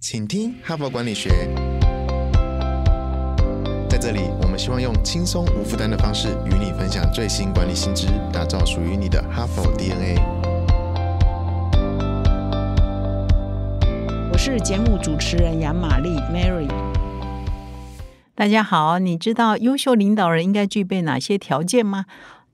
请听《哈佛管理学》。在这里，我们希望用轻松无负担的方式与你分享最新管理心知，打造属于你的哈佛 DNA。我是节目主持人杨玛丽 Mary。大家好，你知道优秀领导人应该具备哪些条件吗？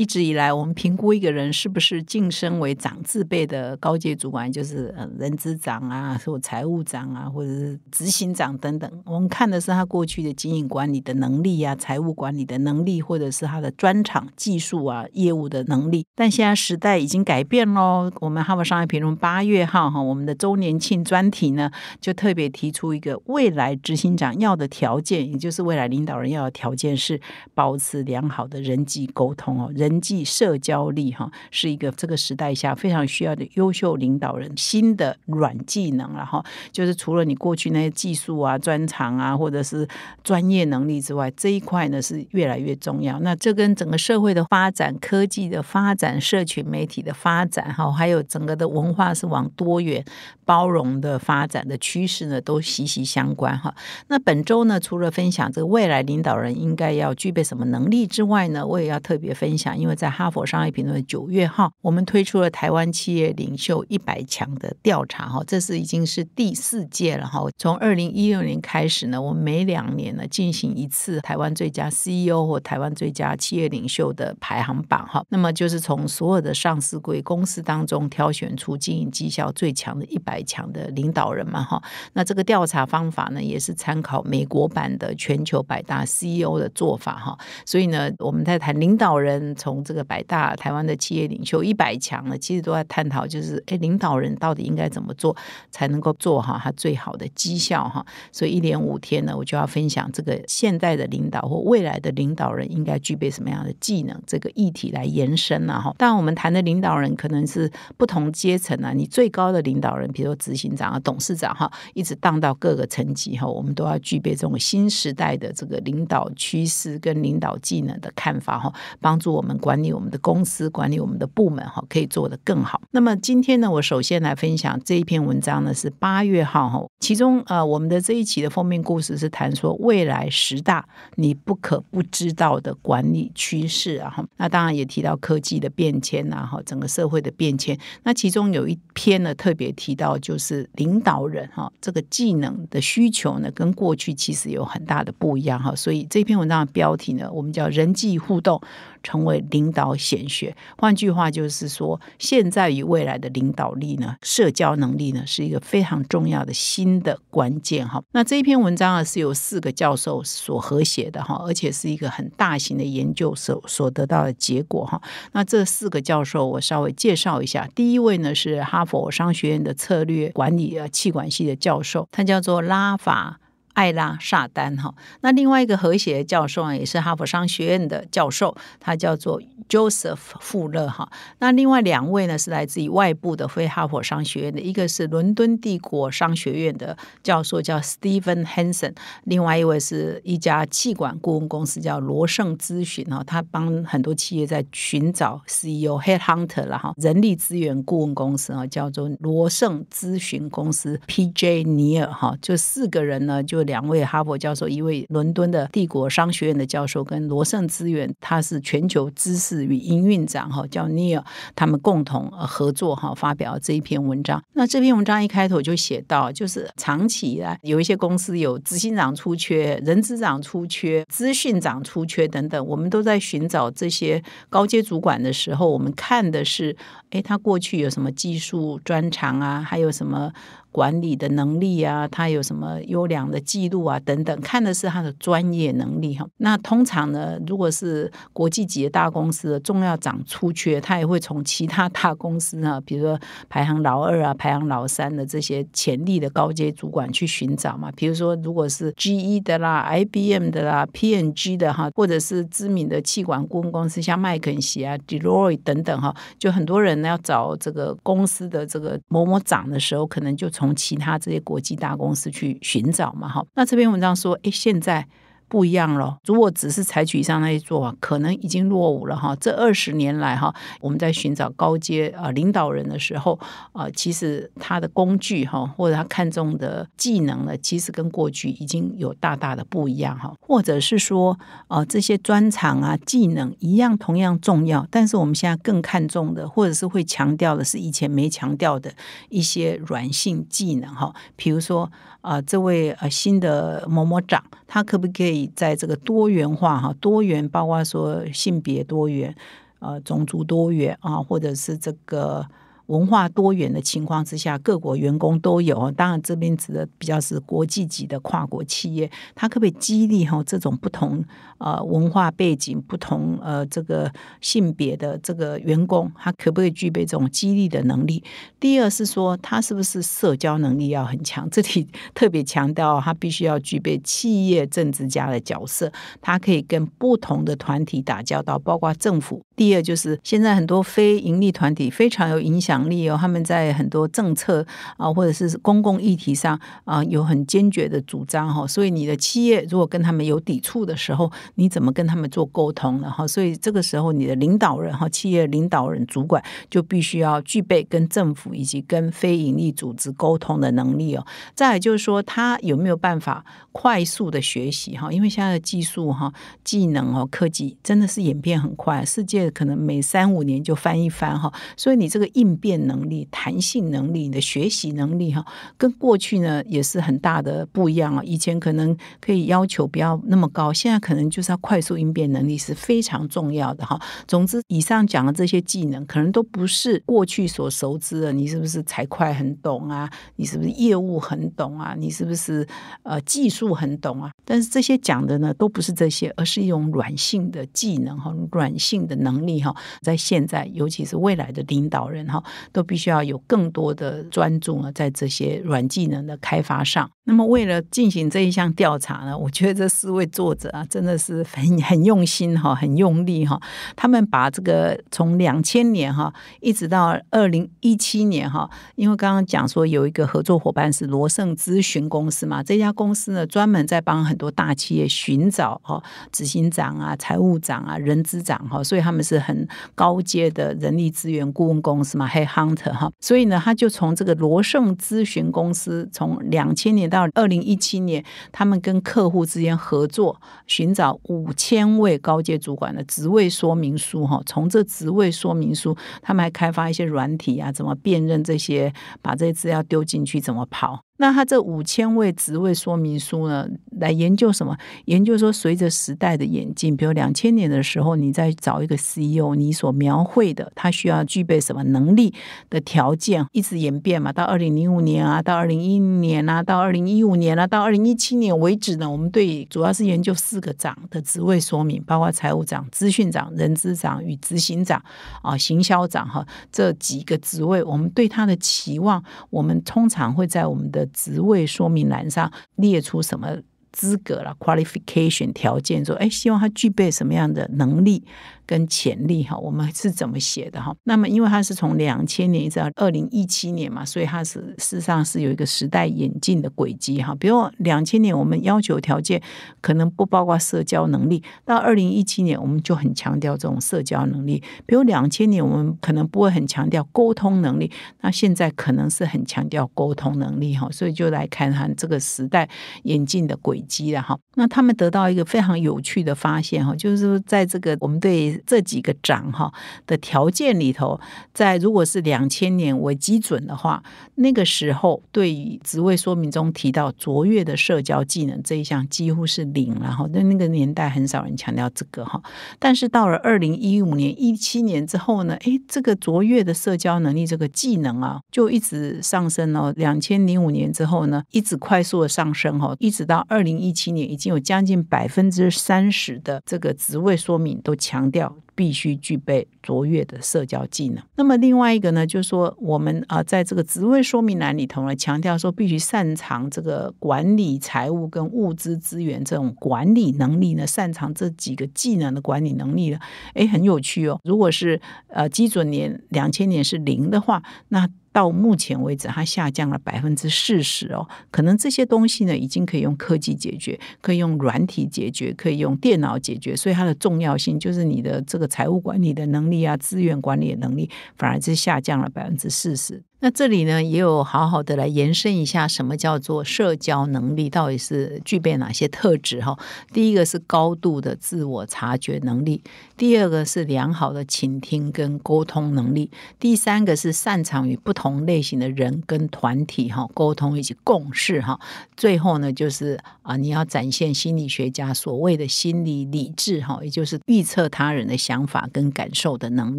一直以来，我们评估一个人是不是晋升为长字辈的高阶主管，就是人资长啊，或财务长啊，或者是执行长等等。我们看的是他过去的经营管理的能力啊，财务管理的能力，或者是他的专长技术啊，业务的能力。但现在时代已经改变喽。我们《哈佛商业评论》八月号哈，我们的周年庆专题呢，就特别提出一个未来执行长要的条件，也就是未来领导人要的条件是保持良好的人际沟通哦，人。人际社交力哈是一个这个时代下非常需要的优秀领导人新的软技能，然后就是除了你过去那些技术啊、专长啊，或者是专业能力之外，这一块呢是越来越重要。那这跟整个社会的发展、科技的发展、社群媒体的发展，哈，还有整个的文化是往多元包容的发展的趋势呢，都息息相关哈。那本周呢，除了分享这个未来领导人应该要具备什么能力之外呢，我也要特别分享。因为在哈佛商业评论九月号，我们推出了台湾企业领袖一百强的调查哈，这是已经是第四届了哈。从二零一六年开始呢，我们每两年呢进行一次台湾最佳 CEO 或台湾最佳企业领袖的排行榜哈。那么就是从所有的上市贵公司当中挑选出经营绩效最强的一百强的领导人嘛哈。那这个调查方法呢，也是参考美国版的全球百大 CEO 的做法哈。所以呢，我们在谈领导人。从这个百大台湾的企业领袖一百强呢，其实都在探讨，就是哎，领导人到底应该怎么做才能够做好他最好的绩效哈。所以一连五天呢，我就要分享这个现代的领导或未来的领导人应该具备什么样的技能这个议题来延伸呐哈。然，我们谈的领导人可能是不同阶层啊，你最高的领导人，比如执行长啊、董事长哈，一直当到各个层级哈，我们都要具备这种新时代的这个领导趋势跟领导技能的看法哈，帮助我们。管理我们的公司，管理我们的部门哈，可以做得更好。那么今天呢，我首先来分享这一篇文章呢，是八月号哈。其中呃，我们的这一期的封面故事是谈说未来十大你不可不知道的管理趋势啊。那当然也提到科技的变迁呐哈，整个社会的变迁。那其中有一篇呢特别提到就是领导人哈这个技能的需求呢，跟过去其实有很大的不一样哈。所以这篇文章的标题呢，我们叫人际互动。成为领导显学，换句话就是说，现在与未来的领导力呢，社交能力呢，是一个非常重要的新的关键哈。那这一篇文章啊，是由四个教授所合写的哈，而且是一个很大型的研究所所得到的结果哈。那这四个教授，我稍微介绍一下，第一位呢是哈佛商学院的策略管理啊气管系的教授，他叫做拉法。艾拉·萨丹哈，那另外一个和谐教授啊，也是哈佛商学院的教授，他叫做 Joseph 富勒哈。那另外两位呢，是来自于外部的非哈佛商学院的，一个是伦敦帝国商学院的教授，叫 Stephen Hansen；另外一位是一家气管顾问公司，叫罗盛咨询哈。他帮很多企业在寻找 CEO headhunter 了哈，人力资源顾问公司啊，叫做罗盛咨询公司 P.J. 尼尔哈，就四个人呢就。两位哈佛教授，一位伦敦的帝国商学院的教授，跟罗盛资源，他是全球知识与营运长哈，叫 Neil，他们共同合作哈，发表这一篇文章。那这篇文章一开头就写到，就是长期以来有一些公司有执行长出缺、人资长出缺、资讯长出缺等等，我们都在寻找这些高阶主管的时候，我们看的是，哎，他过去有什么技术专长啊，还有什么？管理的能力啊，他有什么优良的记录啊，等等，看的是他的专业能力哈。那通常呢，如果是国际级的大公司的重要长出去，他也会从其他大公司啊，比如说排行老二啊、排行老三的这些潜力的高阶主管去寻找嘛。比如说，如果是 G E 的啦、I B M 的啦、P N G 的哈，或者是知名的气管顾问公司像麦肯锡啊、Deloitte 等等哈，就很多人呢要找这个公司的这个某某长的时候，可能就从。从其他这些国际大公司去寻找嘛，哈。那这篇文章说，哎，现在。不一样了。如果只是采取以上那些做法，可能已经落伍了哈。这二十年来哈，我们在寻找高阶啊领导人的时候啊，其实他的工具哈，或者他看中的技能呢，其实跟过去已经有大大的不一样哈。或者是说啊，这些专长啊、技能一样同样重要，但是我们现在更看重的，或者是会强调的，是以前没强调的一些软性技能哈。比如说啊，这位呃新的某某长，他可不可以？在这个多元化哈，多元包括说性别多元，呃，种族多元啊，或者是这个。文化多元的情况之下，各国员工都有当然，这边指的比较是国际级的跨国企业，它可不可以激励哈这种不同呃文化背景、不同呃这个性别的这个员工，他可不可以具备这种激励的能力？第二是说，他是不是社交能力要很强？这里特别强调，他必须要具备企业政治家的角色，他可以跟不同的团体打交道，包括政府。第二就是现在很多非盈利团体非常有影响。能力哦，他们在很多政策啊，或者是公共议题上啊，有很坚决的主张哈。所以你的企业如果跟他们有抵触的时候，你怎么跟他们做沟通呢？哈？所以这个时候，你的领导人哈，企业领导人主管就必须要具备跟政府以及跟非营利组织沟通的能力哦。再就是说，他有没有办法快速的学习哈？因为现在的技术哈，技能哦，科技真的是演变很快，世界可能每三五年就翻一翻哈。所以你这个应变。变能力、弹性能力、你的学习能力哈，跟过去呢也是很大的不一样啊。以前可能可以要求不要那么高，现在可能就是要快速应变能力是非常重要的哈。总之，以上讲的这些技能，可能都不是过去所熟知的。你是不是财会很懂啊？你是不是业务很懂啊？你是不是呃技术很懂啊？但是这些讲的呢，都不是这些，而是一种软性的技能哈，软性的能力哈，在现在，尤其是未来的领导人哈。都必须要有更多的专注啊，在这些软技能的开发上。那么，为了进行这一项调查呢，我觉得这四位作者啊，真的是很很用心哈，很用力哈。他们把这个从两千年哈一直到二零一七年哈，因为刚刚讲说有一个合作伙伴是罗盛咨询公司嘛，这家公司呢专门在帮很多大企业寻找哈执行长啊、财务长啊、人资长哈，所以他们是很高阶的人力资源顾问公司嘛。hunter 哈，所以呢，他就从这个罗盛咨询公司，从两千年到二零一七年，他们跟客户之间合作，寻找五千位高阶主管的职位说明书哈。从这职位说明书，他们还开发一些软体啊，怎么辨认这些，把这些资料丢进去，怎么跑。那他这五千位职位说明书呢，来研究什么？研究说随着时代的演进，比如两千年的时候，你在找一个 CEO，你所描绘的他需要具备什么能力的条件，一直演变嘛？到二零零五年啊，到二零一零年啊，到二零一五年啊，到二零一七年为止呢，我们对主要是研究四个长的职位说明，包括财务长、资讯长、人资长与执行长啊、行销长哈这几个职位，我们对他的期望，我们通常会在我们的。职位说明栏上列出什么资格了？qualification 条件说，哎，希望他具备什么样的能力？跟潜力哈，我们是怎么写的哈？那么因为它是从两千年一直到二零一七年嘛，所以它是事实上是有一个时代演进的轨迹哈。比如两千年我们要求条件可能不包括社交能力，到二零一七年我们就很强调这种社交能力。比如两千年我们可能不会很强调沟通能力，那现在可能是很强调沟通能力哈。所以就来看看这个时代演进的轨迹了哈。那他们得到一个非常有趣的发现哈，就是在这个我们对这几个涨哈的条件里头，在如果是两千年为基准的话，那个时候对于职位说明中提到卓越的社交技能这一项几乎是零。然后在那个年代很少人强调这个哈。但是到了二零一五年一七年之后呢，诶，这个卓越的社交能力这个技能啊，就一直上升了。两千零五年之后呢，一直快速的上升哈，一直到二零一七年，已经有将近百分之三十的这个职位说明都强调。必须具备卓越的社交技能。那么另外一个呢，就是说我们啊，在这个职位说明栏里头呢，强调说必须擅长这个管理财务跟物资资源这种管理能力呢，擅长这几个技能的管理能力呢，哎，很有趣哦。如果是呃基准年两千年是零的话，那。到目前为止，它下降了百分之四十哦。可能这些东西呢，已经可以用科技解决，可以用软体解决，可以用电脑解决。所以它的重要性，就是你的这个财务管理的能力啊，资源管理的能力，反而是下降了百分之四十。那这里呢，也有好好的来延伸一下，什么叫做社交能力？到底是具备哪些特质哈？第一个是高度的自我察觉能力，第二个是良好的倾听跟沟通能力，第三个是擅长与不同类型的人跟团体哈沟通以及共事哈。最后呢，就是啊，你要展现心理学家所谓的心理理智哈，也就是预测他人的想法跟感受的能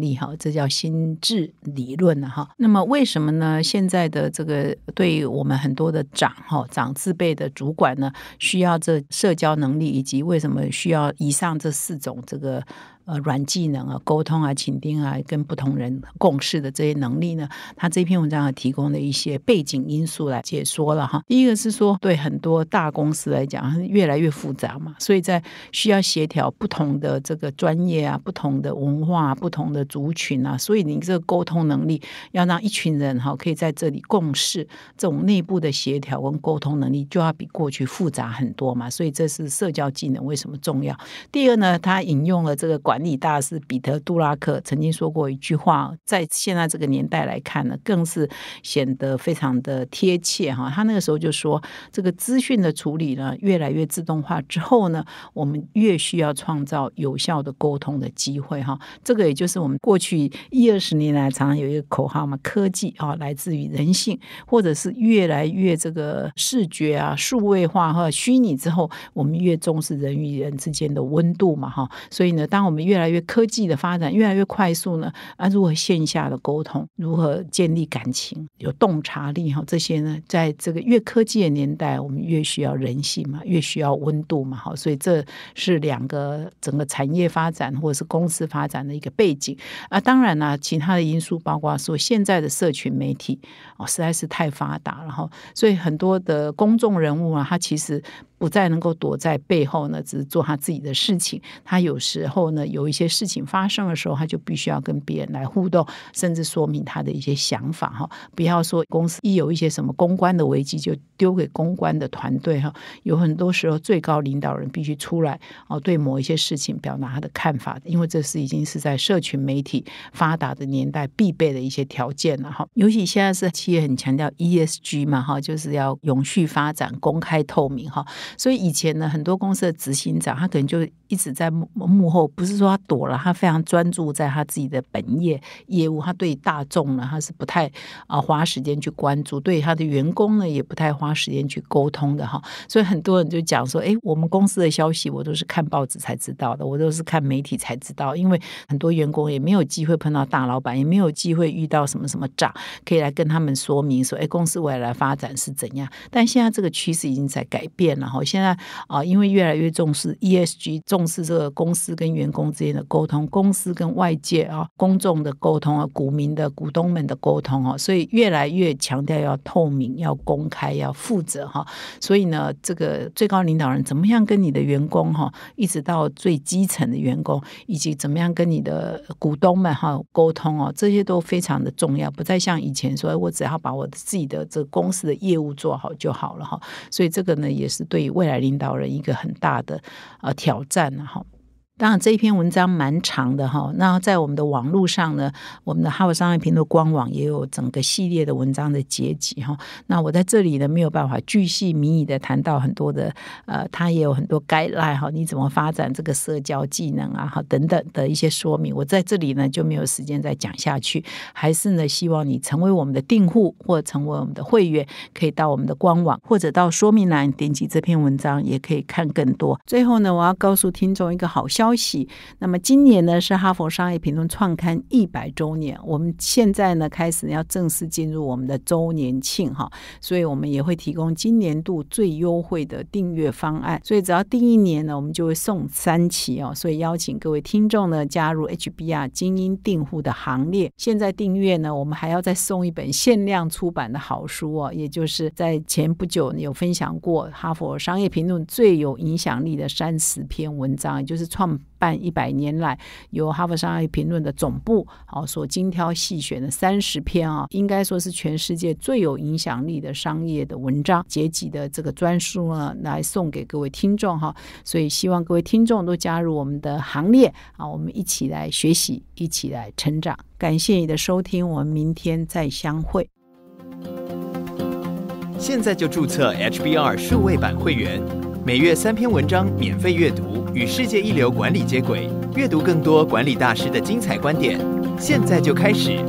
力哈，这叫心智理论了哈。那么为什么？那现在的这个，对于我们很多的长哈长字辈的主管呢，需要这社交能力，以及为什么需要以上这四种这个。呃，软技能啊，沟通啊，倾听啊，跟不同人共事的这些能力呢，他这篇文章啊提供的一些背景因素来解说了哈。第一个是说，对很多大公司来讲，越来越复杂嘛，所以在需要协调不同的这个专业啊、不同的文化、不同的族群啊，所以你这个沟通能力要让一群人哈可以在这里共事，这种内部的协调跟沟通能力就要比过去复杂很多嘛。所以这是社交技能为什么重要。第二呢，他引用了这个管。管理大师彼得·杜拉克曾经说过一句话，在现在这个年代来看呢，更是显得非常的贴切哈。他那个时候就说，这个资讯的处理呢，越来越自动化之后呢，我们越需要创造有效的沟通的机会哈。这个也就是我们过去一二十年来常常有一个口号嘛，科技啊，来自于人性，或者是越来越这个视觉啊、数位化和虚拟之后，我们越重视人与人之间的温度嘛哈。所以呢，当我们越来越科技的发展越来越快速呢，啊，如何线下的沟通，如何建立感情，有洞察力哈，这些呢，在这个越科技的年代，我们越需要人性嘛，越需要温度嘛，哈。所以这是两个整个产业发展或者是公司发展的一个背景啊。当然呢，其他的因素包括说，现在的社群媒体哦实在是太发达，然哈，所以很多的公众人物啊，他其实。不再能够躲在背后呢，只是做他自己的事情。他有时候呢，有一些事情发生的时候，他就必须要跟别人来互动，甚至说明他的一些想法哈。不要说公司一有一些什么公关的危机，就丢给公关的团队哈。有很多时候，最高领导人必须出来哦，对某一些事情表达他的看法，因为这是已经是在社群媒体发达的年代必备的一些条件了哈。尤其现在是企业很强调 E S G 嘛哈，就是要永续发展、公开透明哈。所以以前呢，很多公司的执行长，他可能就一直在幕幕后，不是说他躲了，他非常专注在他自己的本业业务，他对大众呢，他是不太啊花时间去关注，对他的员工呢，也不太花时间去沟通的哈。所以很多人就讲说，哎，我们公司的消息，我都是看报纸才知道的，我都是看媒体才知道，因为很多员工也没有机会碰到大老板，也没有机会遇到什么什么长可以来跟他们说明说，哎，公司未来发展是怎样。但现在这个趋势已经在改变了，哈。现在啊，因为越来越重视 ESG，重视这个公司跟员工之间的沟通，公司跟外界啊公众的沟通啊，股民的股东们的沟通啊，所以越来越强调要透明、要公开、要负责哈。所以呢，这个最高领导人怎么样跟你的员工哈，一直到最基层的员工，以及怎么样跟你的股东们哈沟通哦，这些都非常的重要，不再像以前说我只要把我自己的这公司的业务做好就好了哈。所以这个呢，也是对于未来领导人一个很大的呃挑战呢，哈。当然，这一篇文章蛮长的哈。那在我们的网络上呢，我们的《哈佛商业评论》官网也有整个系列的文章的结集哈。那我在这里呢没有办法巨细靡遗的谈到很多的呃，他也有很多 n 赖哈，你怎么发展这个社交技能啊哈等等的一些说明。我在这里呢就没有时间再讲下去，还是呢希望你成为我们的订户或成为我们的会员，可以到我们的官网或者到说明栏点击这篇文章，也可以看更多。最后呢，我要告诉听众一个好消息。消息。那么今年呢是哈佛商业评论创刊一百周年，我们现在呢开始要正式进入我们的周年庆哈，所以我们也会提供今年度最优惠的订阅方案。所以只要订一年呢，我们就会送三期哦。所以邀请各位听众呢加入 HBR 精英订户的行列。现在订阅呢，我们还要再送一本限量出版的好书哦，也就是在前不久有分享过哈佛商业评论最有影响力的三十篇文章，也就是创。办一百年来，由《哈佛商业评论》的总部啊所精挑细选的三十篇啊，应该说是全世界最有影响力的商业的文章结集的这个专书呢，来送给各位听众哈。所以希望各位听众都加入我们的行列啊，我们一起来学习，一起来成长。感谢你的收听，我们明天再相会。现在就注册 HBR 数位版会员。每月三篇文章免费阅读，与世界一流管理接轨，阅读更多管理大师的精彩观点，现在就开始。